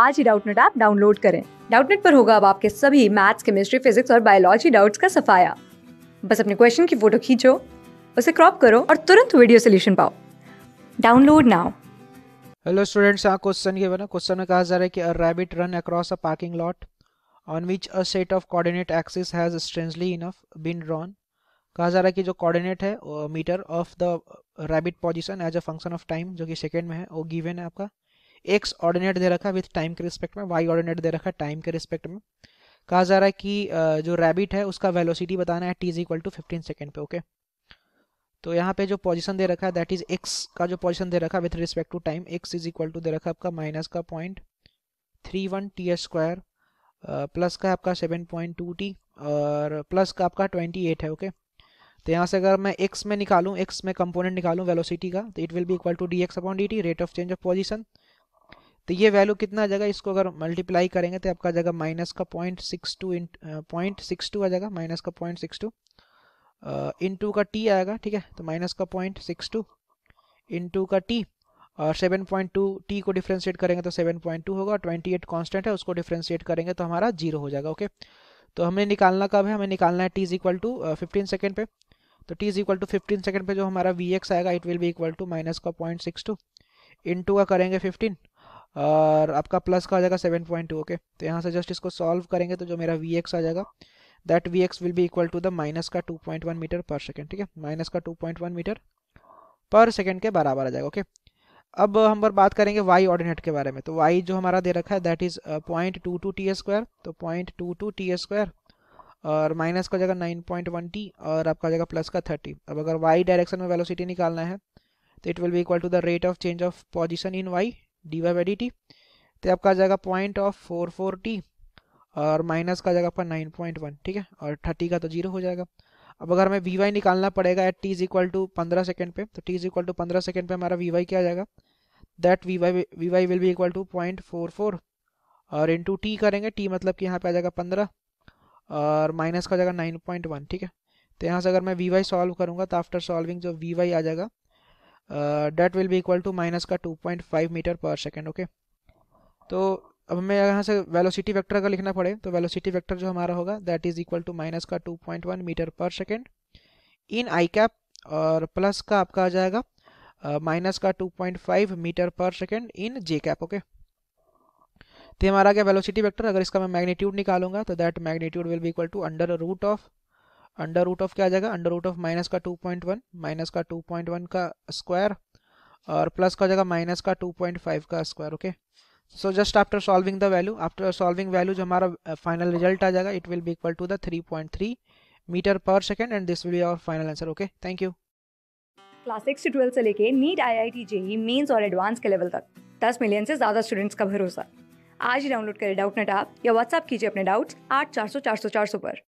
आज ही Doubtnut app download करें डाउटनेट पर होगा अब आपके सभी मैथ्स केमिस्ट्री फिजिक्स और बायोलॉजी डाउट्स का सफाया बस अपने क्वेश्चन की फोटो खींचो उसे क्रॉप करो और तुरंत वीडियो सोल्यूशन पाओ डाउनलोड नाउ हेलो स्टूडेंट्स यहाँ क्वेश्चन ये बना क्वेश्चन में कहा जा रहा है कि a rabbit run across a parking lot on which a set of coordinate axis has strangely enough been drawn कहा जा रहा है कि जो कोऑर्डिनेट है meter of the rabbit position as a function of time जो कि सेकंड में है वो गिवन है आपका एक्स ऑर्डिनेट दे रखा है विथ टाइम के रिस्पेक्ट में वाई ऑर्डिनेट दे रखा है टाइम के रिस्पेक्ट में कहा जा रहा है कि जो रैबिट है उसका वेलोसिटी बताना है T is equal to fifteen second पे ओके तो यहाँ पे जो पोजीशन दे रखा है दैट इज एक्स का जो पोजीशन दे रखा है with respect to time X is equal to दे रखा है आपका माइनस का point three one T S square plus का आपका सेवन पॉइंट टू टी और प्लस का आपका ट्वेंटी एट है ओके तो यहाँ से अगर मैं एक्स में निकालूँ एक्स में कंपोनेंट निकालूँ वेलोसिटी का तो it will be equal to D X upon D T rate of change of position तो ये वैल्यू कितना आ जाएगा इसको अगर मल्टीप्लाई करेंगे तो आपका जगह जाएगा माइनस का point six two in point six two आ जाएगा माइनस का point six two in two का टी आएगा ठीक है तो माइनस का point six two in two का टी और सेवन पॉइंट टू टी को डिफ्रेंशिएट करेंगे तो सेवन पॉइंट टू होगा ट्वेंटी एट कॉन्स्टेंट है उसको डिफ्रेंशिएट करेंगे तो हमारा जीरो हो जाएगा ओके तो हमें निकालना कब है हमें निकालना है T is equal to fifteen second पे तो T is equal to fifteen second पे जो हमारा वी एक्स आएगा it will be equal to minus का point six two in two का करेंगे फिफ्टीन और आपका प्लस का आ जाएगा सेवन पॉइंट टू ओके तो यहाँ से जस्ट इसको सॉल्व करेंगे तो जो मेरा वी एक्स आ जाएगा that V X will be equal to the minus का two point one meter per second ठीक है माइनस का two point one meter per second के बराबर आ जाएगा ओके अब हम पर बात करेंगे वाई ऑर्डिनेट के बारे में तो वाई जो हमारा दे रखा है that is point two two T square तो point two two T square और माइनस का जगह नाइन पॉइंट वन टी और आपका जगह प्लस का थर्टी अब अगर वाई डायरेक्शन में वेलोसिटी निकालना है तो it will be equal to the rate of change of position in Y D Y by D T तो आपका आ जाएगा point of four four T और माइनस का जाएगा आपका नाइन पॉइंट वन ठीक है और थर्टी का तो जीरो हो जाएगा अब अगर हमें वी वाई निकालना पड़ेगा at T is equal to पंद्रह सेकेंड पे तो टी इज इक्वल टू पंद्रह सेकेंड पे हमारा वी वाई क्या आ जाएगा that V Y V Y will be equal to point four four और इंटू टी करेंगे टी मतलब कि यहाँ पे आ जाएगा पंद्रह और माइनस का जाएगा नाइन पॉइंट वन ठीक है तो यहाँ से अगर मैं वी वाई सॉल्व करूँगा तो आफ्टर सॉल्विंग जो वी वाई आ जाएगा that will be equal to minus का 2.5 मीटर पर सेकेंड ओके तो अब हमें यहाँ से वेलोसिटी वेक्टर अगर लिखना पड़े तो वेलोसिटी वेक्टर जो हमारा होगा that is equal to minus का 2.1 meter per second in I cap और प्लस का आपका आ जाएगा माइनस uh, का 2.5 meter per second in J cap okay तो हमारा क्या वेलोसिटी वेक्टर अगर इसका मैं मैग्नीट्यूड निकालूंगा तो that magnitude will be equal to under root of under root of क्या आ जाएगा अंडर रूट ऑफ माइनस का 2.1 माइनस का 2.1 का स्क्वायर और प्लस का हो जाएगा माइनस का 2.5 का square okay so just after solving the value after solving value जो हमारा फाइनल uh, रिजल्ट आ जाएगा it will be equal to the 3.3 meter per second and this will be our final answer okay thank you class six से twelfth से लेके NEET I I T JEE mains और advance के level तक दस million से ज़्यादा students का भरोसा आज ही डाउनलोड करें डाउट नेट आप या व्हाट्सअप कीजिए अपने डाउट्स आठ चार सौ चार सौ चार सौ पर